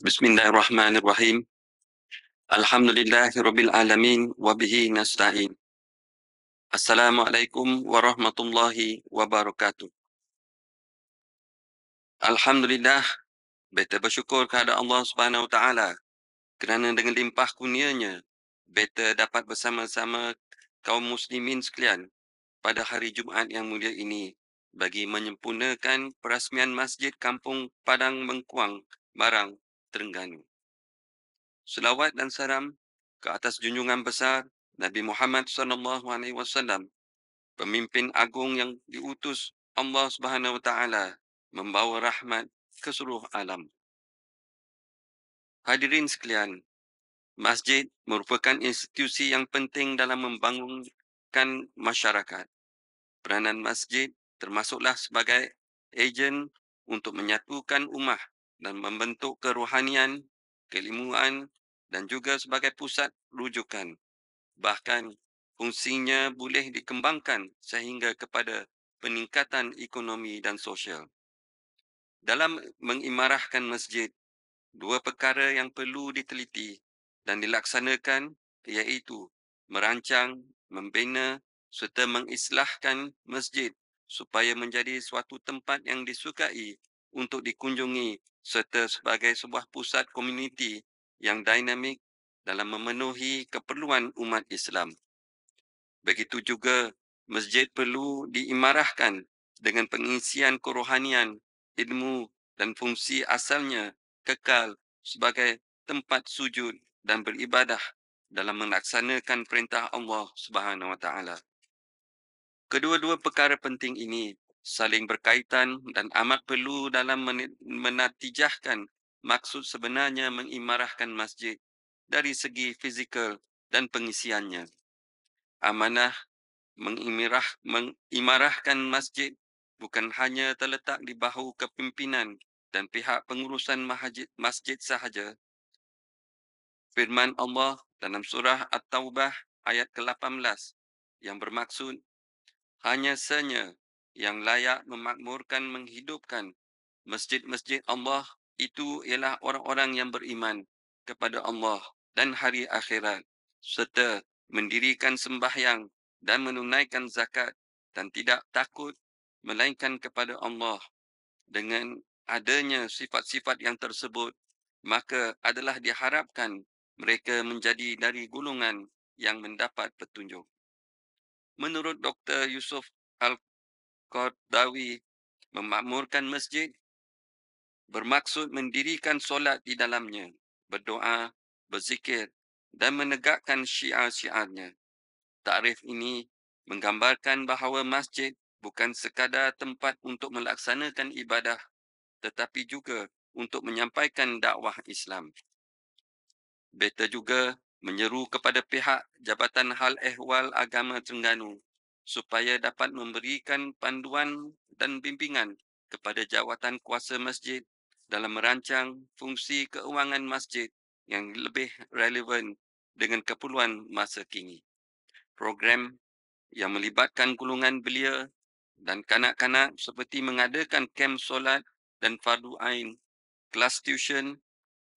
Bismillahirrahmanirrahim. Alhamdulillahirabbil alamin wa bihi nasta'in. Assalamualaikum warahmatullahi wabarakatuh. Alhamdulillah, beta bersyukur kepada Allah Subhanahu wa taala kerana dengan limpah kurnianya beta dapat bersama-sama kaum muslimin sekalian pada hari Jumaat yang mulia ini bagi menyempurnakan perasmian Masjid Kampung Padang Mengkuang, Barang, Terengganu. Selawat dan salam ke atas junjungan besar Nabi Muhammad SAW, pemimpin agung yang diutus Allah Subhanahu wa taala membawa rahmat ke seluruh alam. Hadirin sekalian, masjid merupakan institusi yang penting dalam membangunkan masyarakat. Peranan masjid termasuklah sebagai ejen untuk menyatukan umat dan membentuk kerohanian, keilmuan dan juga sebagai pusat rujukan. Bahkan fungsinya boleh dikembangkan sehingga kepada peningkatan ekonomi dan sosial. Dalam mengimarahkan masjid, dua perkara yang perlu diteliti dan dilaksanakan iaitu merancang, membina serta mengislahkan masjid supaya menjadi suatu tempat yang disukai untuk dikunjungi serta sebagai sebuah pusat komuniti yang dinamik dalam memenuhi keperluan umat Islam. Begitu juga masjid perlu diimarahkan dengan pengisian kerohanian, ilmu dan fungsi asalnya kekal sebagai tempat sujud dan beribadah dalam melaksanakan perintah Allah Subhanahu wa taala. Kedua-dua perkara penting ini saling berkaitan dan amat perlu dalam menatijahkan maksud sebenarnya mengimarahkan masjid dari segi fizikal dan pengisiannya. Amanah mengimirah, mengimarahkan masjid bukan hanya terletak di bahu kepimpinan dan pihak pengurusan mahajid, masjid sahaja. Firman Allah dalam surah At-Taubah ayat ke-18 yang bermaksud hanya senya yang layak memakmurkan menghidupkan masjid-masjid Allah itu ialah orang-orang yang beriman kepada Allah dan hari akhirat serta mendirikan sembahyang dan menunaikan zakat dan tidak takut melainkan kepada Allah dengan adanya sifat-sifat yang tersebut maka adalah diharapkan mereka menjadi dari gulungan yang mendapat petunjuk menurut Dr. Yusuf Al-Qardawi, memakmurkan masjid bermaksud mendirikan solat di dalamnya, berdoa, berzikir dan menegakkan syiar-syiarnya. Tarif ini menggambarkan bahawa masjid bukan sekadar tempat untuk melaksanakan ibadah tetapi juga untuk menyampaikan dakwah Islam. Beta juga menyeru kepada pihak Jabatan Hal Ehwal Agama Terengganu supaya dapat memberikan panduan dan bimbingan kepada jawatan kuasa masjid dalam merancang fungsi keuangan masjid yang lebih relevan dengan keperluan masa kini. Program yang melibatkan gulungan belia dan kanak-kanak seperti mengadakan kem solat dan fardu ain, kelas tuition,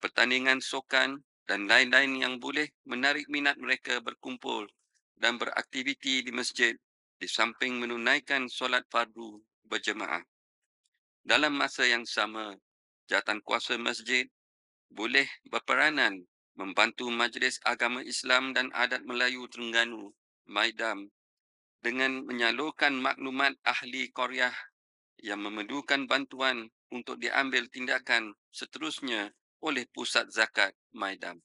pertandingan sokan dan lain-lain yang boleh menarik minat mereka berkumpul dan beraktiviti di masjid di samping menunaikan solat fardu berjemaah. Dalam masa yang sama, jatan kuasa masjid boleh berperanan membantu Majlis Agama Islam dan Adat Melayu Terengganu, Maidam, dengan menyalurkan maklumat ahli Korea yang memerlukan bantuan untuk diambil tindakan seterusnya oleh pusat zakat Maidam.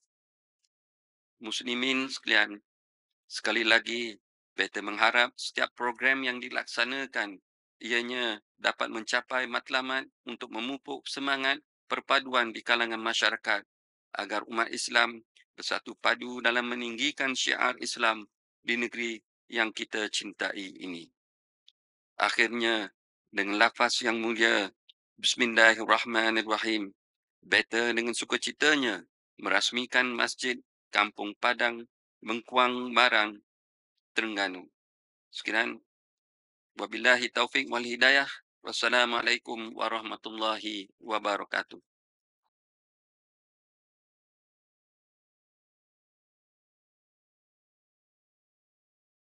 Muslimin sekalian, sekali lagi Peter mengharap setiap program yang dilaksanakan ianya dapat mencapai matlamat untuk memupuk semangat perpaduan di kalangan masyarakat agar umat Islam bersatu padu dalam meninggikan syiar Islam di negeri yang kita cintai ini. Akhirnya, dengan lafaz yang mulia, Bismillahirrahmanirrahim, Better dengan sukacitanya merasmikan Masjid Kampung Padang Mengkuang Barang, Terengganu. Sekian. Wabillahi taufik wal hidayah. Wassalamualaikum warahmatullahi wabarakatuh.